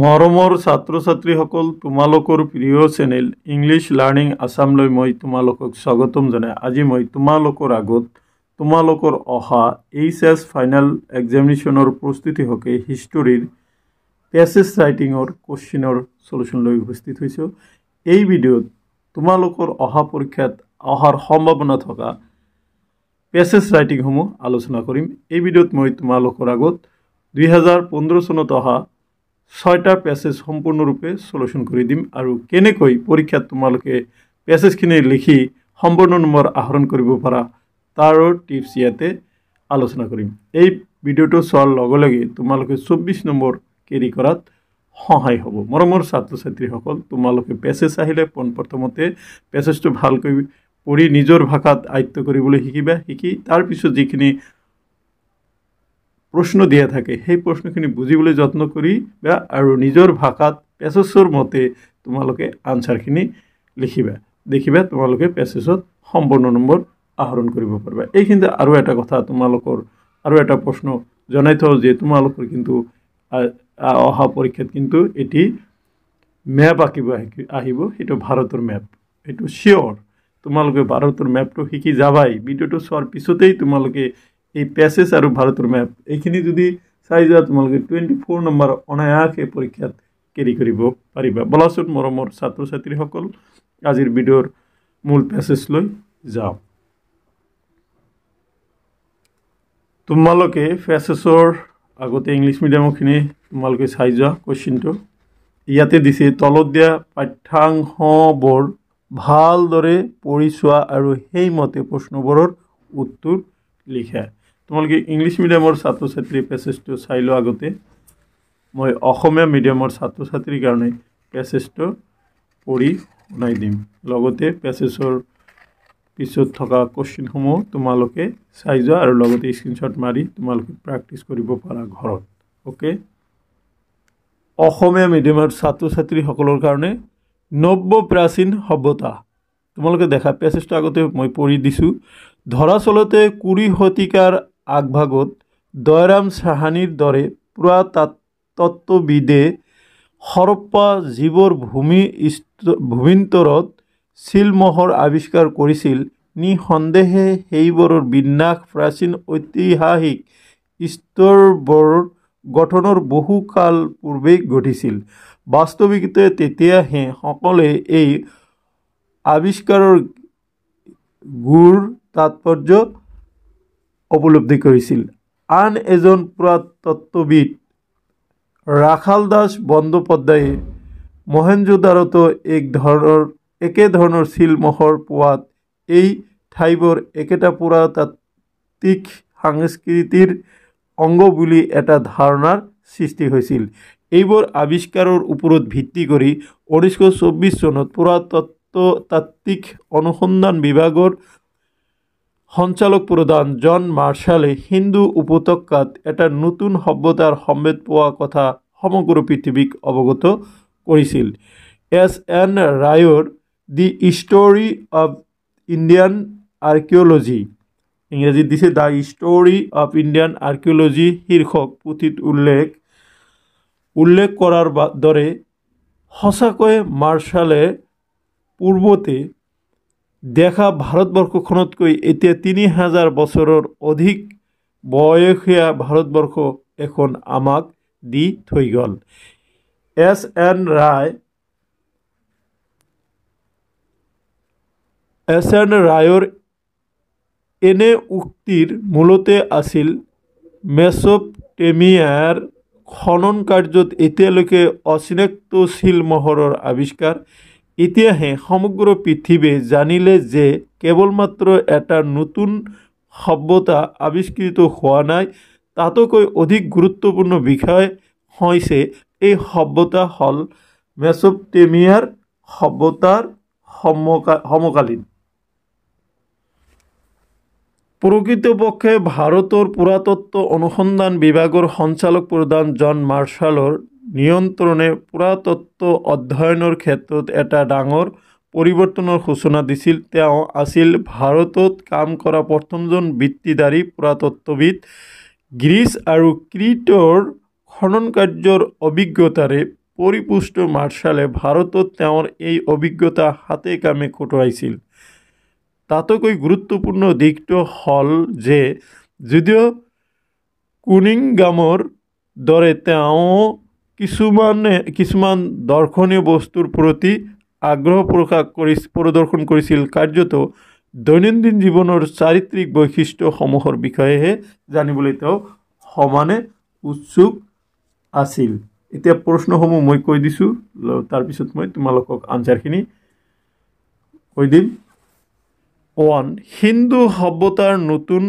মৰমৰ ছাত্ৰ ছাত্ৰীসকল তোমালোকৰ প্ৰিয় চেনেল ইংলিছ লাৰ্ণিং আছামলৈ মই তোমালোকক স্বাগতম জনাই আজি মই তোমালোকৰ আগত তোমালোকৰ অহা এইচ এছ ফাইনেল এক্সামিনেশ্যনৰ প্ৰস্তুতি হকে হিষ্টৰীৰ পেছেজ ৰাইটিঙৰ কুৱেশ্যনৰ লৈ উপস্থিত হৈছোঁ এই ভিডিঅ'ত তোমালোকৰ অহা পৰীক্ষাত অহাৰ সম্ভাৱনা থকা পেছেজ ৰাইটিংসমূহ আলোচনা কৰিম এই ভিডিঅ'ত মই তোমালোকৰ আগত দুহেজাৰ পোন্ধৰ চনত অহা ছয়টা পেছেজ সম্পূৰ্ণৰূপে চলুচন কৰি দিম আৰু কেনেকৈ পৰীক্ষাত তোমালোকে পেছেজখিনি লিখি সম্পূৰ্ণ নম্বৰ আহৰণ কৰিব পৰা তাৰো টিপছ ইয়াতে আলোচনা কৰিম এই ভিডিঅ'টো চোৱাৰ লগে লগে তোমালোকে চৌব্বিছ নম্বৰ কেৰি কৰাত সহায় হ'ব মৰমৰ ছাত্ৰ ছাত্ৰীসকল তোমালোকে পেছেজ আহিলে পোনপ্ৰথমতে পেছেজটো ভালকৈ পঢ়ি নিজৰ ভাষাত আয়ত্ব কৰিবলৈ শিকিবা শিকি তাৰপিছত যিখিনি প্ৰশ্ন দিয়া থাকে সেই প্ৰশ্নখিনি বুজিবলৈ যত্ন কৰি বা আৰু নিজৰ ভাষাত পেচেছৰ মতে তোমালোকে আনচাৰখিনি লিখিবা দেখিবা তোমালোকে পেচেছত সম্পূৰ্ণ নম্বৰ আহৰণ কৰিব পাৰিবা এইখিনিতে আৰু এটা কথা তোমালোকৰ আৰু এটা প্ৰশ্ন জনাই থওঁ যে তোমালোকৰ কিন্তু অহা পৰীক্ষাত কিন্তু এটি মেপ আঁকিব আহিব সেইটো ভাৰতৰ মেপ সেইটো চিয়'ৰ তোমালোকে ভাৰতৰ মেপটো শিকি যাবাই ভিডিঅ'টো চোৱাৰ পিছতেই তোমালোকে এই পেসেস আৰু ভাৰতৰ মেপ এইখিনি যদি সাইজ তোমালে টুয়েন্টি ফোর নম্বর অনায়াসে পরীক্ষা কেরি করব পারিবা বলাসুত মরমর ছাত্র ছাত্রী সকল আজির ভিডিওর মূল পেসেস লৈ যাও তোমালোকে ফেসেসর আগতে ইংলিছ মিডিয়ামখিনি তোমালোকে চাই যোৱা কুৱেশ্যনটো ইয়াতে দিছে তলত দিয়া পাঠ্যাংশবোৰ ভালদৰে পঢ়ি চোৱা আৰু সেইমতে প্ৰশ্নবোৰৰ উত্তৰ লিখা তোমালোকে ইংলিছ মিডিয়ামৰ ছাত্ৰ ছাত্ৰীৰ পেচেজটো চাই লোৱা আগতে মই অসমীয়া মিডিয়ামৰ ছাত্ৰ ছাত্ৰীৰ কাৰণে পেচেজটো পঢ়ি শুনাই দিম লগতে পেচেজৰ পিছত থকা কুৱেশ্যনসমূহ তোমালোকে চাই যোৱা আৰু লগতে স্ক্ৰীণশ্বট মাৰি তোমালোকে প্ৰেক্টিছ কৰিব পাৰা ঘৰত অ'কে অসমীয়া মিডিয়ামৰ ছাত্ৰ ছাত্ৰীসকলৰ কাৰণে নব্য প্ৰাচীন সভ্যতা তোমালোকে দেখা পেচেজটো আগতে মই পঢ়ি দিছোঁ ধৰাচলতে কুৰি শতিকাৰ আগভাগত দয়ৰাম চাহানীৰ দৰে পুৰাতত্ত্ববিদে সৰপ্পা যিবোৰ ভূমি ভূমিন্তৰত চিলমোহৰ আৱিষ্কাৰ কৰিছিল নিঃসন্দেহে সেইবোৰৰ বিন্যাস প্ৰাচীন ঐতিহাসিক স্তৰবোৰ গঠনৰ বহুকাল পূৰ্বেই ঘটিছিল বাস্তৱিকতে তেতিয়াহে সকলে এই আৱিষ্কাৰৰ গুৰ তাৎপৰ্য উপলব্ধি কৰিছিল আন এজন পুৰাতত্ববিদ ৰাখাল দাস বন্দ্যোপাধ্যায়ে মহেন্দ্ৰদাৰতো এক ধৰণৰ একেধৰণৰ চিলমহৰ পোৱাত এই ঠাইবোৰ একেটা পুৰাতাত্বিক সাংস্কৃতিৰ অংগ বুলি এটা ধাৰণাৰ সৃষ্টি হৈছিল এইবোৰ আৱিষ্কাৰৰ ওপৰত ভিত্তি কৰি ঊনৈছশ চৌব্বিছ চনত পুৰাতত্ব তাত্বিক অনুসন্ধান বিভাগৰ সঞ্চালক প্রধান জন মার্শালে হিন্দু উপত্যকাত এটা নতুন সভ্যতাৰ সম্বেদ পোৱা কথা সমগ্ৰ পৃথিৱীক অৱগত কৰিছিল এছ এন ৰায়ৰ the story of Indian archaeology ইংৰাজীত দিছে the story of Indian archaeology শীৰ্ষক পুথিত উল্লেখ উল্লেখ কৰাৰ দৰে সঁচাকৈ মার্শালে পূৰ্বতে দেখা ভারতবর্ষ খনতকৈ এতিয়া তিনি হাজাৰ বছৰৰ অধিক বয়সীয়া ভাৰতবৰ্ষ এখন আমাক দি থৈ গ'ল S N Ray S N ৰায়ৰ এনে উক্তিৰ মূলতে আছিল মেছপটেমিয়াৰ খনন কাৰ্যত এতিয়ালৈকে অচিনাক্ত শিলমোহৰৰ আৱিষ্কাৰ এতিয়াহে সমগ্ৰ পৃথিৱীয়ে জানিলে যে কেৱলমাত্ৰ এটা নতুন সভ্যতা আৱিষ্কৃত হোৱা নাই তাতোকৈ অধিক গুৰুত্বপূৰ্ণ বিষয় হৈছে এই সভ্যতা হ'ল মেচপটেমিয়াৰ সভ্যতাৰ সমকা সমকালীন প্ৰকৃতপক্ষে ভাৰতৰ পুৰাতত্ব অনুসন্ধান বিভাগৰ সঞ্চালক প্ৰধান জন মাৰ্শালৰ নিয়ন্ত্ৰণে পুৰাতত্ব অধ্যয়নৰ ক্ষেত্ৰত এটা ডাঙৰ পৰিৱৰ্তনৰ সূচনা দিছিল তেওঁ আছিল ভাৰতত কাম কৰা প্ৰথমজন বৃত্তিধাৰী পুৰাতত্ববিদ গ্ৰীচ আৰু ক্ৰীটৰ খনন কাৰ্যৰ অভিজ্ঞতাৰে পৰিপুষ্ট মাৰ্শালে ভাৰতত তেওঁৰ এই অভিজ্ঞতা হাতে কামে খটুৱাইছিল তাতোকৈ গুৰুত্বপূৰ্ণ দিশটো হ'ল যে যদিও কুনিংগামৰ দৰে তেওঁ কিছুমানে কিছুমান দৰ্শনীয় বস্তুৰ প্ৰতি আগ্ৰহ প্ৰকাশ কৰি প্ৰদৰ্শন কৰিছিল কাৰ্যতো দৈনন্দিন জীৱনৰ চাৰিত্ৰিক বৈশিষ্ট্যসমূহৰ বিষয়েহে জানিবলৈ তেওঁ সমানে উৎসুক আছিল এতিয়া প্ৰশ্নসমূহ মই কৈ দিছোঁ তাৰপিছত মই তোমালোকক আঞ্চাৰখিনি কৈ দিম ওৱান হিন্দু সভ্যতাৰ নতুন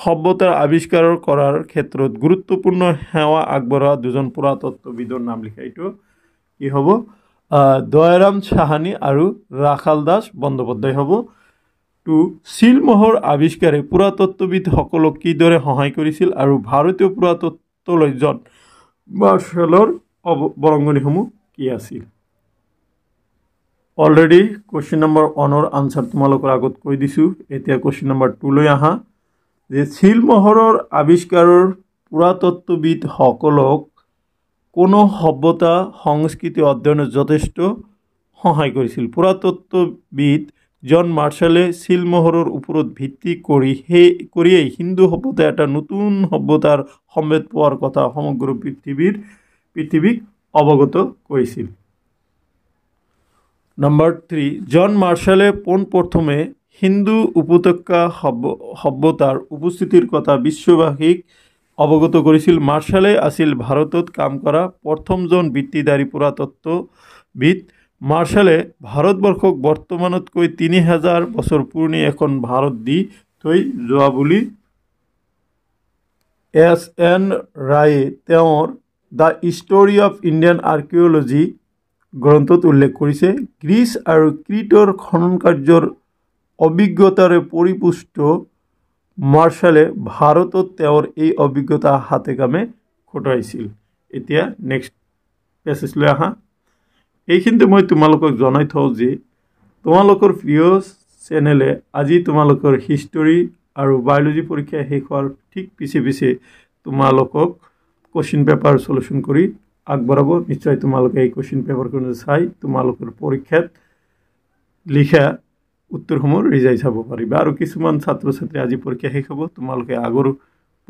সভ্যতাৰ আৱিষ্কাৰ কৰাৰ ক্ষেত্ৰত গুৰুত্বপূৰ্ণ সেৱা আগবঢ়োৱা দুজন পুৰাতত্ত্ববিদৰ নাম লিখা এইটো কি হ'ব দয়াৰাম চাহানী আৰু ৰাখাল দাস বন্দ্যোপাধ্যায় হ'ব টু চিলমহৰ আৱিষ্কাৰে পুৰাতত্ত্ববিদসকলক কিদৰে সহায় কৰিছিল আৰু ভাৰতীয় পুৰাতত্ত্বলজন বা খেলৰ অৱ বৰংগনিসমূহ কি আছিল অলৰেডি কুৱেশ্যন নম্বৰ ওৱানৰ আনচাৰ তোমালোকৰ আগত কৈ দিছোঁ এতিয়া কুৱেশ্যন নম্বৰ টুলৈ আহা যে শিলমোহৰৰ আৱিষ্কাৰৰ পুৰাতত্ত্ববিদসকলক কোনো সভ্যতা সংস্কৃতি অধ্যয়নত যথেষ্ট সহায় কৰিছিল পুৰাতত্ত্ববিদ জন মাৰ্শ্বালে শিলমোহৰৰ ওপৰত ভিত্তি কৰি সেই কৰিয়েই হিন্দু সভ্যতা এটা নতুন সভ্যতাৰ সম্বেদ পোৱাৰ কথা সমগ্ৰ পৃথিৱীৰ পৃথিৱীক অৱগত কৰিছিল নম্বৰ থ্ৰী জন মাৰ্শ্বালে পোনপ্ৰথমে হিন্দু উপত্যকা সভ্যতাৰ উপস্থিতিৰ কথা বিশ্ববাসীক অৱগত কৰিছিল মাৰ্শালে আছিল ভাৰতত কাম কৰা প্ৰথমজন বৃত্তিধাৰী পুৰাতত্ত্ববিদ মাৰ্শালে ভাৰতবৰ্ষক বৰ্তমানতকৈ তিনি হাজাৰ বছৰ পুৰণি এখন ভাৰত দি থৈ যোৱা বুলি এছ এন ৰায়ে তেওঁৰ the story of Indian archaeology গ্ৰন্থত উল্লেখ কৰিছে গ্ৰীচ আৰু ক্ৰীটৰ খনন কাৰ্যৰ অভিজ্ঞতাৰে পৰিপুষ্ট মাৰ্শালে ভাৰতত তেওঁৰ এই অভিজ্ঞতা হাতে কামে খটুৱাইছিল এতিয়া নেক্সট পেছেজলৈ আহা এইখিনিতে মই তোমালোকক জনাই থওঁ যে তোমালোকৰ প্ৰিয় চেনেলে আজি তোমালোকৰ হিষ্ট্ৰী আৰু বায়'লজি পৰীক্ষা শেষ হোৱাৰ ঠিক পিছে পিছে তোমালোকক কুৱেশ্যন পেপাৰ চলিউশ্যন কৰি আগবঢ়াব নিশ্চয় তোমালোকে এই কুৱেশ্যন পেপাৰখন চাই তোমালোকৰ পৰীক্ষাত লিখা উত্তৰসমূহ ৰিজাই চাব পাৰিবা আৰু কিছুমান ছাত্ৰ ছাত্ৰী আজি পৰীক্ষা শেষ হ'ব তোমালোকে আগৰ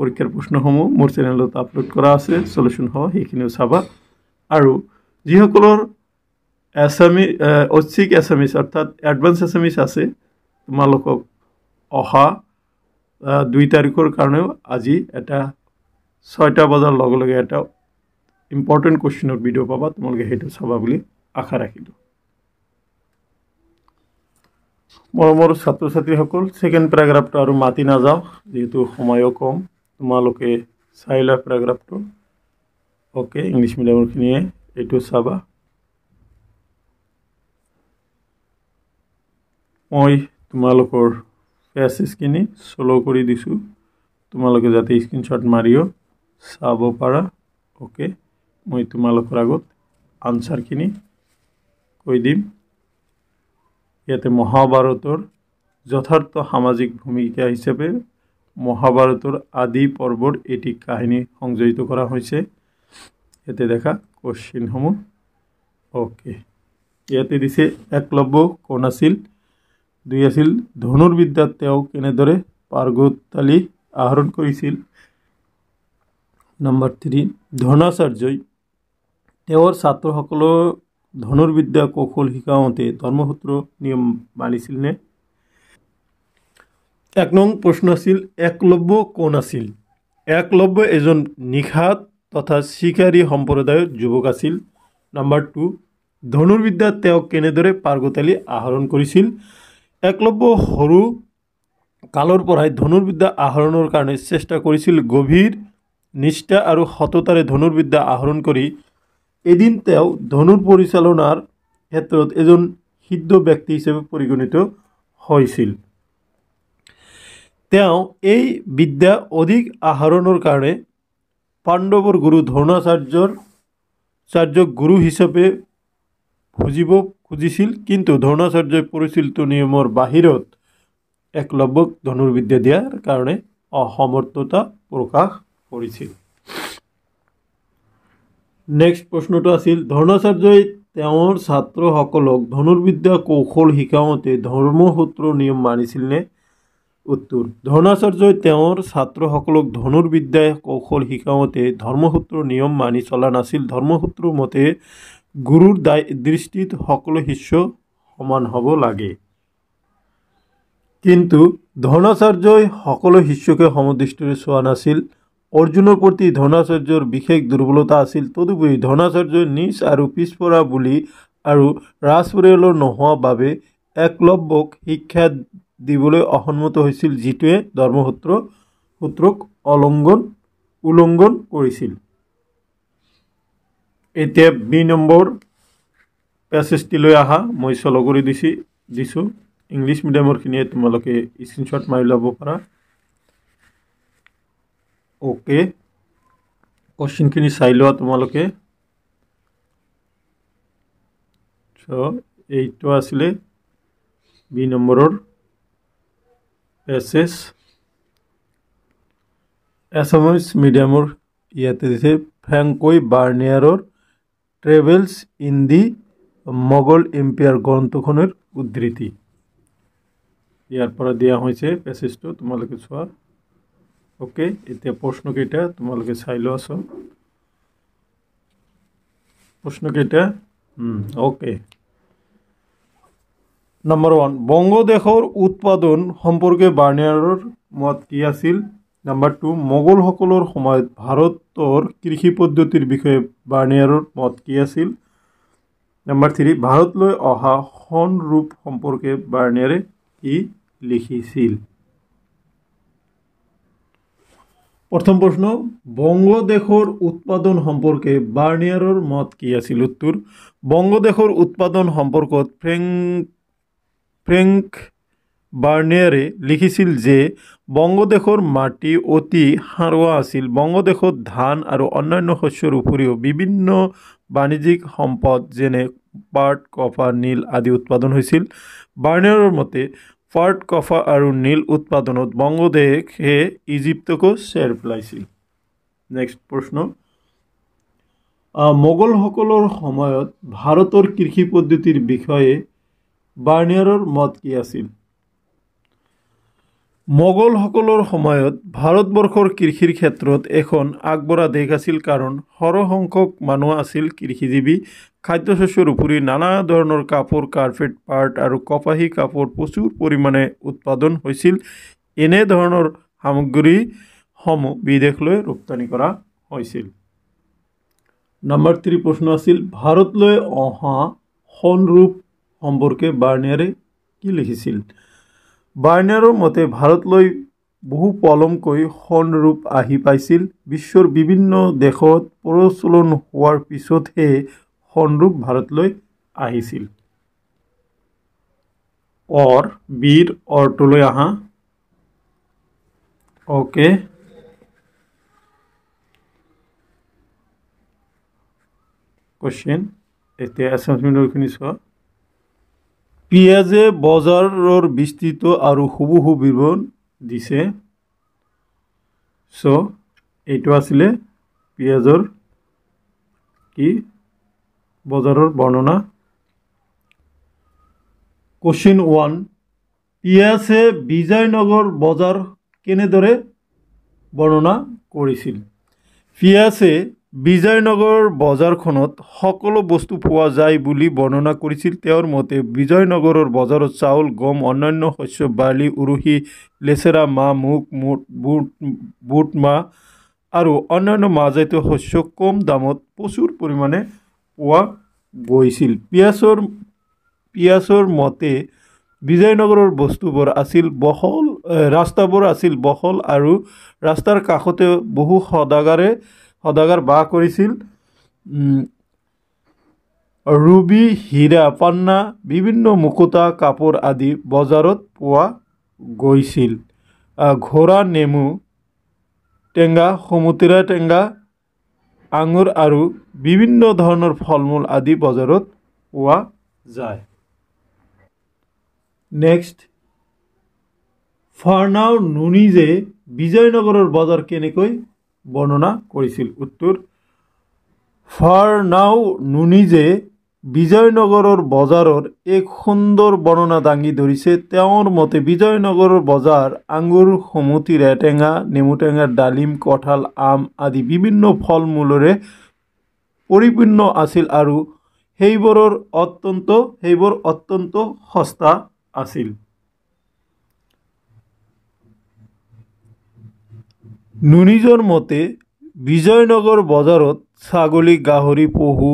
পৰীক্ষাৰ প্ৰশ্নসমূহ মোৰ চেনেলত আপলোড কৰা আছে চলিউশ্যন হ'ব সেইখিনিও চাবা আৰু যিসকলৰ এছামিজ ঐচ্ছিক এছামিজ অৰ্থাৎ এডভান্স এছামিজ আছে তোমালোকক অহা দুই তাৰিখৰ কাৰণেও আজি এটা ছয়টা বজাৰ লগে লগে এটা ইম্পৰ্টেণ্ট কুৱেশ্যনৰ ভিডিঅ' পাবা তোমালোকে সেইটো চাবা বুলি আশা ৰাখিলোঁ মই মোৰ ছাত্ৰ ছাত্ৰীসকল ছেকেণ্ড পেৰাগ্ৰাফটো আৰু মাতি নাযাওঁ যিহেতু সময়ো কম তোমালোকে চাই লোৱা পেৰাগ্ৰাফটো অ'কে ইংলিছ মিডিয়ামৰখিনিয়ে এইটো চাবা মই তোমালোকৰ ফেচ শ্ল' কৰি দিছোঁ তোমালোকে যাতে স্ক্ৰীণশ্বট মাৰিও চাব পাৰা অ'কে মই তোমালোকৰ আগত আনচাৰখিনি কৈ দিম ইয়াতে মহাভাৰতৰ যথাৰ্থ সামাজিক ভূমিকা হিচাপে মহাভাৰতৰ আদি পৰ্বৰ এটি কাহিনী সংযোজিত কৰা হৈছে ইয়াতে দেখা কুৱেশ্যনসমূহ অ'কে ইয়াতে দিছে একলব্য কোন আছিল দুই আছিল ধনুৰ্বিদ্যাত তেওঁ কেনেদৰে পাৰ্গতালি আহৰণ কৰিছিল নম্বৰ থ্ৰী ধনাচাৰ্যই তেওঁৰ ছাত্ৰসকলৰ ধনুৰ্বিদ্যা কৌশল শিকাওঁতে ধৰ্মসূত্ৰ নিয়ম মানিছিল নে এক নং প্ৰশ্ন আছিল একলব্য কোন আছিল একলব্য এজন নিশাত তথা চিকাৰী সম্প্ৰদায়ৰ যুৱক আছিল নাম্বাৰ টু ধনুৰ্বিদ্যাত তেওঁক কেনেদৰে পাৰ্গতালি আহৰণ কৰিছিল একলব্য সৰু কালৰ পৰাই ধনুৰ্বিদ্যা আহৰণৰ কাৰণে চেষ্টা কৰিছিল গভীৰ নিষ্ঠা আৰু সততাৰে ধনুৰ্বিদ্যা আহৰণ কৰি এদিন তেওঁ ধনুৰ পৰিচালনাৰ ক্ষেত্ৰত এজন সিদ্ধ ব্যক্তি হিচাপে পৰিগণিত হৈছিল তেওঁ এই বিদ্যা অধিক আহৰণৰ কাৰণে পাণ্ডৱৰ গুৰু ধৰ্ণাচাৰ্যৰচাৰ্যক গুৰু হিচাপে খুজিব খুজিছিল কিন্তু ধৰ্ণাচাৰ্যই পৰিচালিত নিয়মৰ বাহিৰত একলব্যক ধনুৰ্বিদ্যা দিয়াৰ কাৰণে অসমৰ্থতা প্ৰকাশ কৰিছিল নেক্সট প্ৰশ্নটো আছিল ধৰ্ণাচাৰ্যই তেওঁৰ ছাত্ৰসকলক ধনুৰ্বিদ্যা কৌশল শিকাওঁতে ধৰ্মসূত্ৰ নিয়ম মানিছিল নে উত্তৰ ধৰ্ণাচাৰ্যই তেওঁৰ ছাত্ৰসকলক ধনুৰ্বিদ্যা কৌশল শিকাওঁতে ধৰ্মসূত্ৰ নিয়ম মানি চলা নাছিল ধৰ্মসূত্ৰ মতে গুৰুৰ দায় দৃষ্টিত সকলো শিষ্য সমান হ'ব লাগে কিন্তু ধৰ্ণাচাৰ্যই সকলো শিষ্যকে সমদৃষ্টিৰে চোৱা নাছিল অৰ্জুনৰ প্ৰতি ধনাচাৰ্যৰ বিশেষ দুৰ্বলতা আছিল তদুপৰি ধনাচাৰ্য নিজ আৰু পিছপৰা বুলি আৰু ৰাজ পৰিয়ালৰ নোহোৱা বাবে একলব্যক শিক্ষা দিবলৈ অসন্মত হৈছিল যিটোৱে ধৰ্মসূত্ৰ সূত্ৰক অলংঘন উলংঘন কৰিছিল এতিয়া বি নম্বৰ পেচেষ্টিলৈ অহা মই চলগৰি দিছি দিছোঁ ইংলিছ মিডিয়ামৰখিনিয়ে তোমালোকে স্ক্ৰীণশ্বট মাৰি ল'ব পাৰা ওকে কুৱেশ্যনখিনি চাই লোৱা তোমালোকে এইটো আছিলে বি নম্বৰৰ এছ এছ এছামিছ মিডিয়ামৰ ইয়াতে দিছে ফ্ৰেংকৈ বাৰ্নিয়াৰৰ travels in the Mogul empire গ্ৰন্থখনৰ উদ্ধৃতি ইয়াৰ পৰা দিয়া হৈছে পেচেজটো তোমালোকে চোৱা ઓકે এতিয়া প্ৰশ্নকেইটা তোমালোকে চাই লোৱাচোন প্ৰশ্নকেইটা অ'কে নম্বৰ ওৱান বংগদেশৰ উৎপাদন সম্পৰ্কে বাৰ্ণিয়াৰৰ মত কি আছিল নাম্বাৰ টু মোগলসকলৰ সময়ত ভাৰতৰ কৃষি পদ্ধতিৰ বিষয়ে বাৰ্ণিয়াৰৰ মত কি আছিল নাম্বাৰ থ্ৰী ভাৰতলৈ অহা সন সনৰূপ সম্পৰ্কে বাৰ্ণিয়াৰে কি লিখিছিল প্ৰথম প্ৰশ্ন বংগদেশৰ উৎপাদন সম্পৰ্কে বাৰ্নিয়াৰৰ মত কি আছিল উত্তৰ বংগদেশৰ উৎপাদন সম্পৰ্কত ফ্ৰেংক ফ্ৰেংক বাৰ্নিয়াৰে লিখিছিল যে বংগদেশৰ মাটি অতি সাৰুৱা আছিল বংগদেশত ধান আৰু অন্যান্য শস্যৰ উপৰিও বিভিন্ন বাণিজ্যিক সম্পদ যেনে পাট কপাৰ নীল আদি উৎপাদন হৈছিল বাৰ্নিয়াৰৰ মতে ফাৰ্ট কফা আৰু নীল উৎপাদনত বংগদেশে ইজিপ্তকো চেৰ পেলাইছিল নেক্সট প্ৰশ্ন মোগলসকলৰ সময়ত ভাৰতৰ কৃষি পদ্ধতিৰ বিষয়ে বাৰ্ণিয়াৰৰ মত কি আছিল মোগলসকলৰ সময়ত ভাৰতবৰ্ষৰ কৃষিৰ ক্ষেত্ৰত এখন আগবঢ়া দেশ আছিল কাৰণ সৰহসংখ্যক মানুহ আছিল কৃষিজীৱী খাদ্যশস্যৰ উপৰি নানা ধৰণৰ কাপোৰ কাৰ্পেট পাৰ্ট আৰু কপাহী কাপোৰ প্ৰচুৰ পৰিমাণে উৎপাদন হৈছিল এনেধৰণৰ সামগ্ৰীসমূহ বিদেশলৈ ৰপ্তানি কৰা হৈছিল নম্বৰ থ্ৰী প্ৰশ্ন আছিল ভাৰতলৈ অহা সোণ ৰূপ সম্পৰ্কে বাৰ্ণিয়াৰে কি লিখিছিল বাৰ্ণাৰৰ মতে ভাৰতলৈ বহু পলমকৈ সন ৰূপ আহি পাইছিল বিশ্বৰ বিভিন্ন দেশত প্ৰচলন হোৱাৰ পিছতহে সন ভাৰতলৈ আহিছিল অৰ বীৰ অৰটোলৈ আহা অ'কে কুৱেশ্যন এতিয়া এছেঞ্চমেণ্টৰখিনি চোৱা পিঁয়াজে বজাৰৰ বিস্তৃত আৰু হুবহু বিৱৰণ দিছে চ' এইটো আছিলে পিঁয়াজৰ কি বজাৰৰ বৰ্ণনা কুৱেশ্যন ওৱান পিঁয়াজে বিজয়নগৰ বজাৰ কেনেদৰে বৰ্ণনা কৰিছিল পিঁয়াজে বিজয়নগৰ বজাৰখনত সকলো বস্তু পোৱা যায় বুলি বৰ্ণনা কৰিছিল তেওঁৰ মতে বিজয়নগৰৰ বজাৰত চাউল গম অন্যান্য শস্য বালি উৰহী লেচেৰা মাহ মুগ মুট বুট বুট মাহ আৰু অন্যান্য মাহজাতীয় শস্য কম দামত প্ৰচুৰ পৰিমাণে পোৱা গৈছিল পিয়াজৰ পিয়াজৰ মতে বিজয়নগৰৰ বস্তুবোৰ আছিল বহল ৰাস্তাবোৰ আছিল বহল আৰু ৰাস্তাৰ কাষতে বহু সদাগাৰে সদাগৰ বাস কৰিছিল ৰুবি হীৰা পান্না বিভিন্ন মুকুতা কাপোৰ আদি বজাৰত পোৱা গৈছিল ঘোঁৰা নেমু টেঙা সমুদ্ৰা টেঙা আঙুৰ আৰু বিভিন্ন ধৰণৰ ফল মূল আদি বজাৰত পোৱা যায় নেক্সট ফাৰ্নাও নুনিজে বিজয়নগৰৰ বজাৰ কেনেকৈ বৰ্ণনা কৰিছিল উত্তৰ ফাৰ নাও নুনিজে বিজয়নগৰৰ বজাৰৰ এক সুন্দৰ বৰ্ণনা দাঙি ধৰিছে তেওঁৰ মতে বিজয়নগৰৰ বজাৰ আঙুৰ সমুতিৰ এটেঙা নেমুটেঙাৰ ডালিম কঁঠাল আম আদি বিভিন্ন ফল মূলৰে পৰিপূৰ্ণ আছিল আৰু সেইবোৰৰ অত্যন্ত সেইবোৰ অত্যন্ত সস্তা আছিল নুনিজৰ মতে বিজয়নগৰ বজাৰত ছাগলী গাহৰি পহু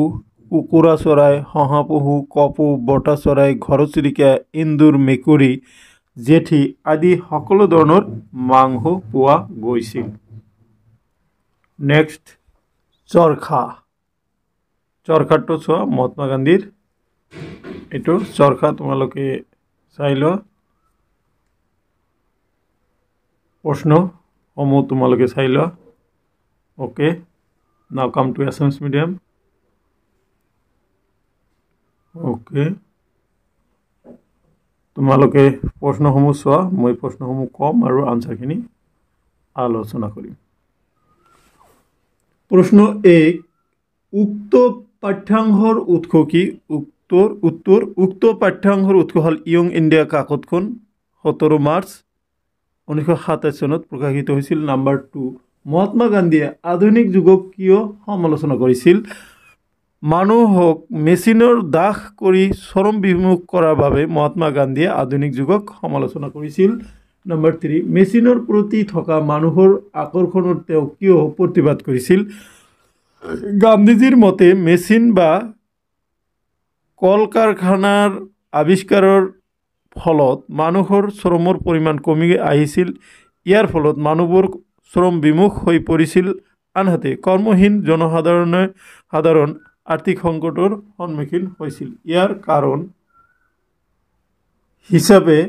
কুকুৰা চৰাই শহাপহু কপৌ বটা চৰাই ঘৰচিৰিকা ইন্দুৰ মেকুৰী জেঠী আদি সকলো ধৰণৰ মাংস পোৱা গৈছিল নেক্সট চৰখা চৰখাটো চোৱা মহাত্মা গান্ধীৰ এইটো চৰখা তোমালোকে চাই লোৱা প্ৰশ্ন সমূহ তোমালোকে চাই লোৱা okay now come to S M S medium okay তোমালোকে প্ৰশ্নসমূহ চোৱা মই প্ৰশ্নসমূহ ক'ম আৰু আনচাৰখিনি আলোচনা কৰিম প্ৰশ্ন এক উক্ত পাঠ্যাংশৰ উৎস কি উত্তৰ উত্তৰ উক্ত পাঠ্যাংশৰ উৎস হ'ল ইয়ং ইণ্ডিয়া কাকতখন সোতৰ মাৰ্চ ঊনৈছশ সাতাইছ চনত প্ৰকাশিত হৈছিল নাম্বাৰ টু মহাত্মা গান্ধীয়ে আধুনিক যুগক কিয় সমালোচনা কৰিছিল মানুহক মেচিনৰ দাস কৰি চৰম বিমুখ কৰাৰ বাবে মহাত্মা গান্ধীয়ে আধুনিক যুগক সমালোচনা কৰিছিল নম্বৰ থ্ৰী মেচিনৰ প্ৰতি থকা মানুহৰ আকৰ্ষণত তেওঁ কিয় প্ৰতিবাদ কৰিছিল গান্ধীজীৰ মতে মেচিন বা কল কাৰখানাৰ আৱিষ্কাৰৰ ফলত মানুহৰ শ্ৰমৰ পৰিমাণ কমি আহিছিল ইয়াৰ ফলত মানুহবোৰ শ্ৰম বিমুখ হৈ পৰিছিল আনহাতে কৰ্মহীন জনসাধাৰণে সাধাৰণ আৰ্থিক সংকটৰ সন্মুখীন হৈছিল ইয়াৰ কাৰণ হিচাপে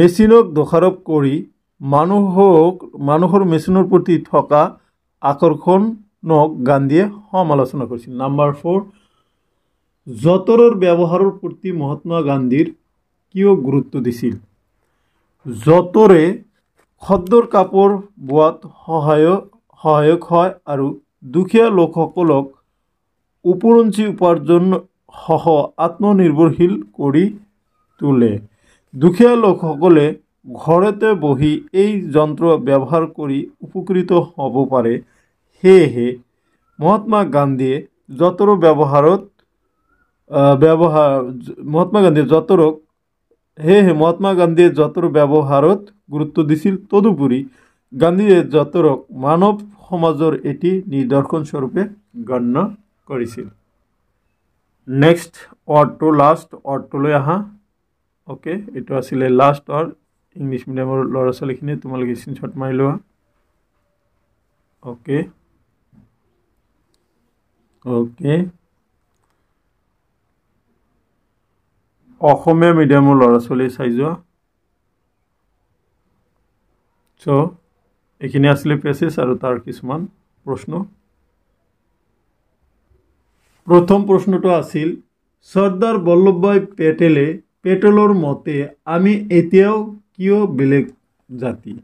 মেচিনক দোষাৰোপ কৰি মানুহক মানুহৰ মেচিনৰ প্ৰতি থকা আকৰ্ষণক গান্ধীয়ে সমালোচনা কৰিছিল নাম্বাৰ ফ'ৰ যঁতৰৰ ব্যৱহাৰৰ প্ৰতি মহাত্মা গান্ধীৰ কিয় গুৰুত্ব দিছিল যঁতৰে খদ্দৰ কাপোৰ বোৱাত সহায়ক সহায়ক হয় আৰু দুখীয়া লোকসকলক উপৰঞ্চি সহ আত্মনিৰ্ভৰশীল কৰি তোলে দুখীয়া লোকসকলে ঘৰতে বহি এই যন্ত্ৰ ব্যৱহাৰ কৰি উপকৃত হ'ব পাৰে সেয়েহে মহাত্মা গান্ধীয়ে যঁতৰ ব্যৱহাৰত ব্যৱহাৰ মহাত্মা গান্ধীয়ে যঁতৰক সেয়েহে মহাত্মা গান্ধীয়ে যঁতৰ ব্যৱহাৰত গুৰুত্ব দিছিল তদুপৰি গান্ধীয়ে যঁতৰক মানৱ সমাজৰ এটি নিদৰ্শনস্বৰূপে গণ্য কৰিছিল নেক্সট অৰ্ডটো লাষ্ট অৰ্ডটোলৈ আহা অ'কে এইটো আছিলে লাষ্ট অৰ্ড ইংলিছ মিডিয়ামৰ ল'ৰা ছোৱালীখিনিয়ে তোমালোকে স্ক্ৰীণশ্বট মাৰি লোৱা অ'কে অ'কে অসমীয়া মিডিয়ামৰ ল'ৰা ছোৱালী চাই যোৱা চ' এইখিনি আছিলে পেচেছ আৰু তাৰ কিছুমান প্ৰশ্ন প্ৰথম প্ৰশ্নটো আছিল চৰ্দাৰ বল্লভ ভাই পেটেলে পেটেলৰ মতে আমি এতিয়াও কিয় বেলেগ জাতি